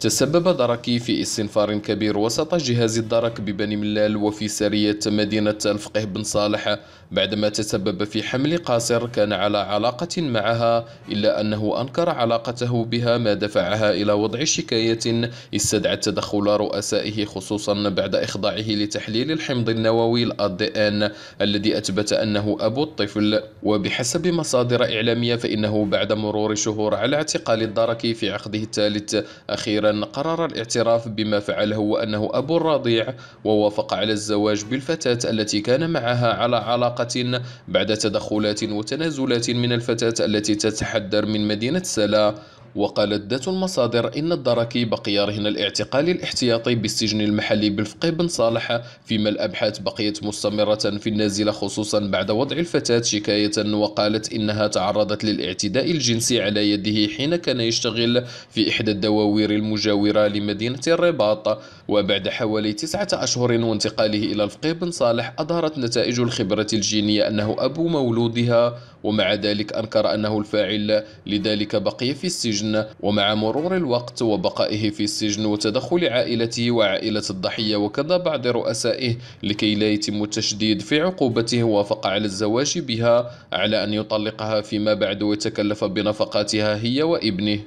تسبب دركي في استنفار كبير وسط جهاز الدرك ببني ملال وفي سرية مدينة الفقيه بن صالح بعدما تسبب في حمل قاصر كان على علاقة معها إلا أنه أنكر علاقته بها ما دفعها إلى وضع شكاية استدعت تدخل رؤسائه خصوصا بعد إخضاعه لتحليل الحمض النووي الأ إن الذي أثبت أنه أبو الطفل وبحسب مصادر إعلامية فإنه بعد مرور شهور على اعتقال الدركي في عقده الثالث أخيرا أولا قرر الاعتراف بما فعله وأنه أبو الرضيع ووافق على الزواج بالفتاة التي كان معها على علاقة بعد تدخلات وتنازلات من الفتاة التي تتحدر من مدينة سلا وقالت ذات المصادر إن الدركي بقي رهن الاعتقال الاحتياطي بالسجن المحلي بالفقيه بن صالح فيما الأبحاث بقيت مستمرة في النازلة خصوصا بعد وضع الفتاة شكاية وقالت إنها تعرضت للاعتداء الجنسي على يده حين كان يشتغل في إحدى الدواوير المجاورة لمدينة الرباط وبعد حوالي تسعة أشهر وانتقاله إلى الفقيه بن صالح أظهرت نتائج الخبرة الجينية أنه أبو مولودها ومع ذلك أنكر أنه الفاعل لذلك بقي في السجن السجن ومع مرور الوقت وبقائه في السجن وتدخل عائلته وعائلة الضحية وكذا بعض رؤسائه لكي لا يتم التشديد في عقوبته وافق على الزواج بها على أن يطلقها فيما بعد ويتكلف بنفقاتها هي وابنه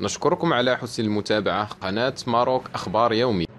نشكركم على حسن المتابعة قناة ماروك أخبار يومي